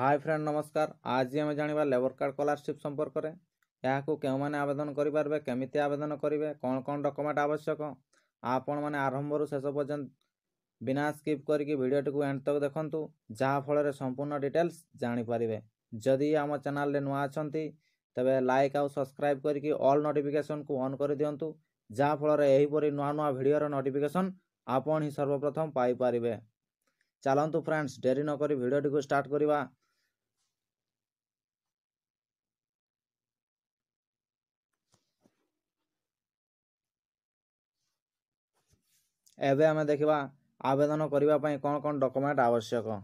high friend ନମସ୍କାର ଆଜି ଆମେ ଜାଣିବା ଲେବର କାର୍ଡ଼ ସ୍କଲାରସିପ୍ ସମ୍ପର୍କରେ ଏହାକୁ କେଉଁମାନେ ଆବେଦନ କରିପାରିବେ କେମିତି ଆବେଦନ କରିବେ କ'ଣ କ'ଣ ଡକ୍ୟୁମେଣ୍ଟ ଆବଶ୍ୟକ ଆପଣମାନେ ଆରମ୍ଭରୁ ଶେଷ ପର୍ଯ୍ୟନ୍ତ ବିନା ସ୍କିପ୍ କରିକି ଭିଡ଼ିଓଟିକୁ ଏଣ୍ଡ ତକ ଦେଖନ୍ତୁ ଯାହାଫଳରେ ସମ୍ପୂର୍ଣ୍ଣ ଡିଟେଲ୍ସ ଜାଣିପାରିବେ ଯଦି ଆମ ଚ୍ୟାନେଲରେ ନୂଆ ଅଛନ୍ତି ତେବେ ଲାଇକ୍ ଆଉ ସବସ୍କ୍ରାଇବ୍ କରିକି ଅଲ୍ ନୋଟିଫିକେସନ୍କୁ ଅନ୍ କରିଦିଅନ୍ତୁ ଯାହାଫଳରେ ଏହିପରି ନୂଆ ନୂଆ ଭିଡ଼ିଓର ନୋଟିଫିକେସନ୍ ଆପଣ ହିଁ ସର୍ବପ୍ରଥମ ପାଇପାରିବେ ଚାଲନ୍ତୁ ଫ୍ରେଣ୍ଡସ୍ ଡେରି ନକରି ଭିଡ଼ିଓଟିକୁ ଷ୍ଟାର୍ଟ କରିବା ଏବେ ଆମେ ଦେଖିବା ଆବେଦନ କରିବା ପାଇଁ କ'ଣ କ'ଣ ଡକୁମେଣ୍ଟ ଆବଶ୍ୟକ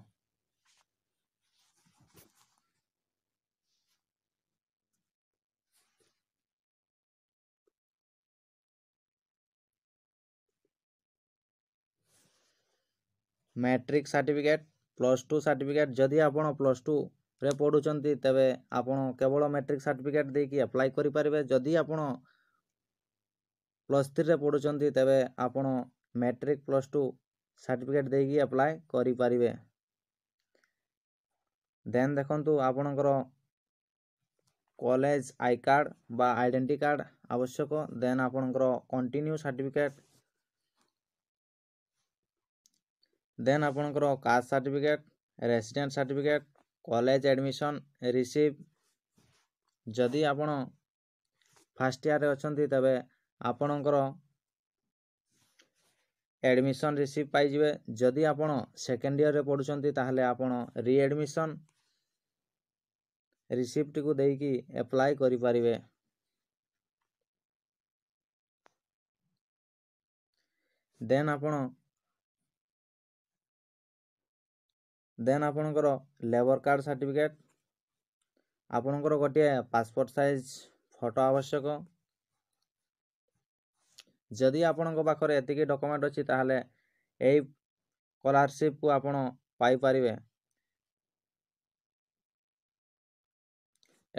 matric certificate plus two certificate ଯଦି ଆପଣ ପ୍ଲସ୍ ଟୁରେ ପଢ଼ୁଛନ୍ତି ତେବେ ଆପଣ କେବଳ ମ୍ୟାଟ୍ରିକ୍ ସାର୍ଟିଫିକେଟ୍ ଦେଇକି ଆପ୍ଲାଏ କରିପାରିବେ ଯଦି ଆପଣ ପ୍ଲସ୍ ଥ୍ରୀରେ ପଢ଼ୁଛନ୍ତି ତେବେ ଆପଣ ମ୍ୟାଟ୍ରିକ୍ ପ୍ଲସ୍ ଟୁ ସାର୍ଟିଫିକେଟ୍ ଦେଇକି ଆପ୍ଲାଏ କରିପାରିବେ ଦେନ୍ ଦେଖନ୍ତୁ ଆପଣଙ୍କର କଲେଜ ଆଇ କାର୍ଡ଼ ବା ଆଇଡେଣ୍ଟି କାର୍ଡ଼ ଆବଶ୍ୟକ ଦେନ୍ ଆପଣଙ୍କର କଣ୍ଟିନ୍ୟୁ ସାର୍ଟିଫିକେଟ୍ ଦେନ୍ ଆପଣଙ୍କର caste certificate resident certificate college admission receipt ଯଦି ଆପଣ ଫାର୍ଷ୍ଟ ଇୟର୍ରେ ଅଛନ୍ତି ତେବେ ଆପଣଙ୍କର ଆଡ଼ମିସନ୍ ରିସିପ୍ଟ ପାଇଯିବେ ଯଦି ଆପଣ ସେକେଣ୍ଡ ଇୟର୍ରେ ପଢ଼ୁଛନ୍ତି ତାହେଲେ ଆପଣ ରିଆଡ଼ମିସନ୍ ରିସିପ୍ଟକୁ ଦେଇକି ଆପ୍ଲାଏ କରିପାରିବେ ଦେନ୍ ଆପଣ ଦେନ୍ ଆପଣଙ୍କର ଲେବର୍ କାର୍ଡ଼ ସାର୍ଟିଫିକେଟ୍ ଆପଣଙ୍କର ଗୋଟିଏ ପାସପୋର୍ଟ ସାଇଜ୍ ଫଟୋ ଆବଶ୍ୟକ ଯଦି ଆପଣଙ୍କ ପାଖରେ ଏତିକି ଡକ୍ୟୁମେଣ୍ଟ ଅଛି ତାହେଲେ ଏଇ ସ୍କଲାରସିପ୍କୁ ଆପଣ ପାଇପାରିବେ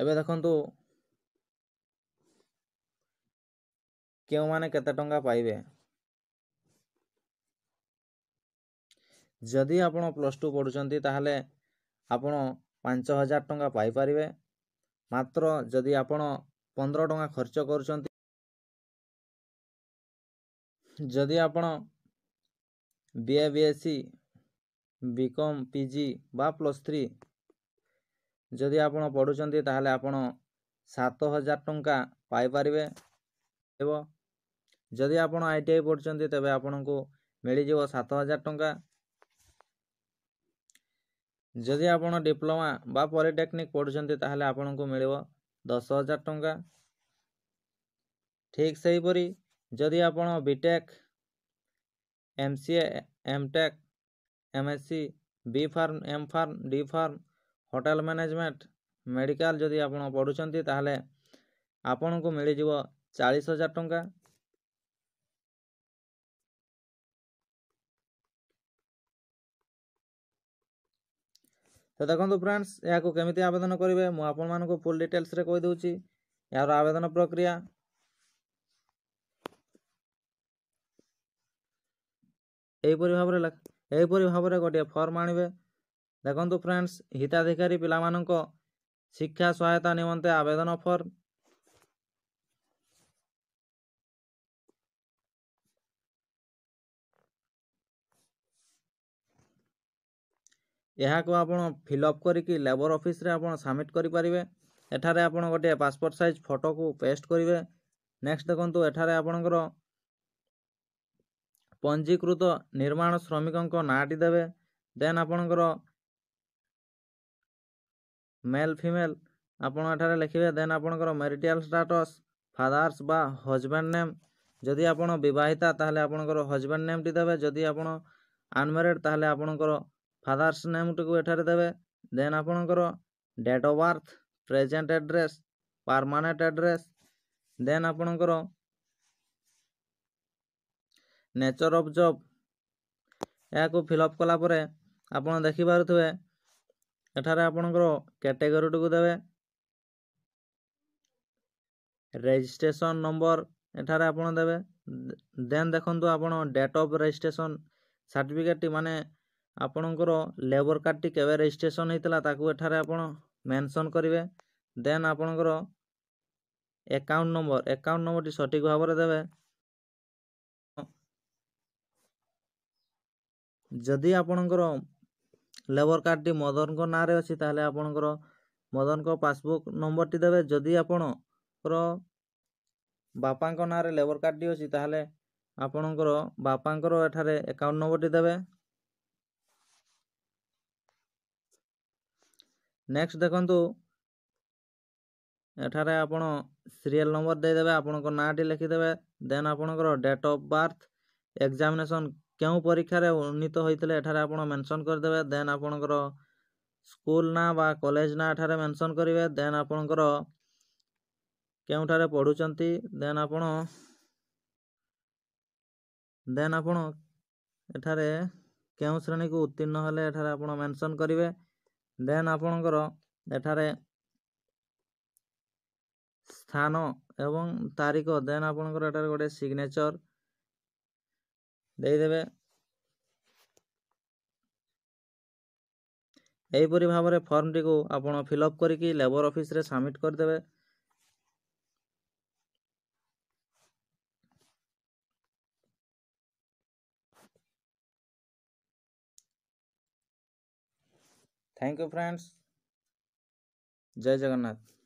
ଏବେ ଦେଖନ୍ତୁ କେଉଁମାନେ କେତେ ଟଙ୍କା ପାଇବେ ଯଦି ଆପଣ ପ୍ଲସ୍ ଟୁ ପଢ଼ୁଛନ୍ତି ତାହେଲେ ଆପଣ ପାଞ୍ଚ ହଜାର ଟଙ୍କା ପାଇପାରିବେ ମାତ୍ର ଯଦି ଆପଣ ପନ୍ଦର ଟଙ୍କା ଖର୍ଚ୍ଚ କରୁଛନ୍ତି जदि आपण B A BSc BCom PG बा प्लस थ्री जदि आप पढ़ुंट तेल आपत हजार टाँचा पाई जदि आप आई टी आई पढ़ुंट तेज आपन को मिलजे सत हजार टाइम जदि आप डिप्लोमा बा पलिटेक्निक पढ़ुंट तेल आपन को मिल दस हजार टाँचा ठीक से हीपरी ଯଦି ଆପଣ BTech M C A M tech M S C B pharm M pharm D pharm hotel management medical ଯଦି ଆପଣ ପଢ଼ୁଛନ୍ତି ତାହେଲେ ଆପଣଙ୍କୁ ମିଳିଯିବ ଚାଳିଶ ହଜାର ଟଙ୍କା তো দেখুন ফ্রেন্ডস এখন কমিটি আবেদন করবে মু আপনার ফুল ডিটেলসে কইদি এর আবেদন প্রক্রিয়া ଏହିପରି ଭାବରେ ଏହିପରି ଭାବରେ ଗୋଟିଏ ଫର୍ମ ଆଣିବେ ଦେଖନ୍ତୁ ଫ୍ରେଣ୍ଡସ୍ ହିତାଧିକାରୀ ପିଲାମାନଙ୍କ ଶିକ୍ଷା ସହାୟତା ନିମନ୍ତେ ଆବେଦନ ଫର୍ମ ଏହାକୁ ଆପଣ ଫିଲ୍ଅପ୍ କରିକି ଲେବର ଅଫିସରେ ଆପଣ ସାବମିଟ୍ କରିପାରିବେ ଏଠାରେ ଆପଣ ଗୋଟିଏ ପାସପୋର୍ଟ ସାଇଜ୍ ଫଟୋକୁ ପେଷ୍ଟ କରିବେ ନେକ୍ସଟ୍ ଦେଖନ୍ତୁ ଏଠାରେ ଆପଣଙ୍କର ପଞ୍ଜୀକୃତ ନିର୍ମାଣ ଶ୍ରମିକଙ୍କ ନାଁଟି ଦେବେ ଦେନ୍ ଆପଣଙ୍କର ମେଲ୍ ଫିମେଲ୍ ଆପଣ ଏଠାରେ ଲେଖିବେ ଦେନ୍ ଆପଣଙ୍କର ମ୍ୟାରିଟାଲ୍ ଷ୍ଟାଟସ୍ ଫାଦର୍ସ ବା ହଜବ୍ୟାଣ୍ଡ ନେମ୍ ଯଦି ଆପଣ ବିବାହିତା ତାହେଲେ ଆପଣଙ୍କର ହଜବ୍ୟାଣ୍ଡ ନେମ୍ଟି ଦେବେ ଯଦି ଆପଣ ଅନମ୍ୟାରେଡ଼୍ ତାହେଲେ ଆପଣଙ୍କର ଫାଦର୍ସ ନେମ୍ଟିକୁ ଏଠାରେ ଦେବେ ଦେନ୍ ଆପଣଙ୍କର date of birth present address permanent address then ଆପଣଙ୍କର नेचर ऑफ जॉब यहाँ फिलअप कलापर आप देखिपे एटार आपणकर कैटेगरी टी दे रेजिस्ट्रेशन नंबर एटार दे देन देखु आप डेट ऑफ रजिस्ट्रेशन सर्टिफिकेट टी मान आपणकर लेबर कार्ड टी के रेजिट्रेसन होता मेनसन करेंगे देन आपणकर एकाउंट नंबर एकाउंट नंबर टी सठिक भाव में देवे ଯଦି ଆପଣଙ୍କର ଲେବର କାର୍ଡ଼ଟି ମଦନଙ୍କ ନାଁରେ ଅଛି ତାହେଲେ ଆପଣଙ୍କର ମଦନଙ୍କ ପାସ୍ବୁକ୍ ନମ୍ବରଟି ଦେବେ ଯଦି ଆପଣଙ୍କର ବାପାଙ୍କ ନାଁରେ ଲେବର କାର୍ଡ଼ଟି ଅଛି ତାହେଲେ ଆପଣଙ୍କର ବାପାଙ୍କର ଏଠାରେ ଏକାଉଣ୍ଟ ନମ୍ବରଟି ଦେବେ ନେକ୍ସଟ ଦେଖନ୍ତୁ ଏଠାରେ ଆପଣ ସିରିଏଲ୍ ନମ୍ବର ଦେଇଦେବେ ଆପଣଙ୍କ ନାଁଟି ଲେଖିଦେବେ ଦେନ୍ ଆପଣଙ୍କର ଡେଟ୍ ଅଫ୍ ବାର୍ଥ ଏକ୍ଜାମିନେସନ୍ କେଉଁ ପରୀକ୍ଷାରେ ଉନ୍ନୀତ ହୋଇଥିଲେ ଏଠାରେ ଆପଣ ମେନ୍ସନ୍ କରିଦେବେ ଦେନ୍ ଆପଣଙ୍କର ସ୍କୁଲ ନାଁ ବା କଲେଜ ନାଁ ଏଠାରେ ମେନ୍ସନ୍ କରିବେ ଦେନ୍ ଆପଣଙ୍କର କେଉଁଠାରେ ପଢ଼ୁଛନ୍ତି ଦେନ୍ ଆପଣ ଦେନ୍ ଆପଣ ଏଠାରେ କେଉଁ ଶ୍ରେଣୀକୁ ଉତ୍ତୀର୍ଣ୍ଣ ହେଲେ ଏଠାରେ ଆପଣ ମେନ୍ସନ୍ କରିବେ ଦେନ୍ ଆପଣଙ୍କର ଏଠାରେ ସ୍ଥାନ ଏବଂ ତାରିଖ ଦେନ୍ ଆପଣଙ୍କର ଏଠାରେ ଗୋଟେ ସିଗ୍ନେଚର୍ ଦେଇଦେବେ ଏହିପରି ଭାବରେ ଫର୍ମଟିକୁ ଆପଣ ଫିଲ୍ଅପ୍ କରିକି ଲେବର ଅଫିସରେ ସବମିଟ୍ କରିଦେବେ थैंक यू फ्रेंड्स जय जगन्नाथ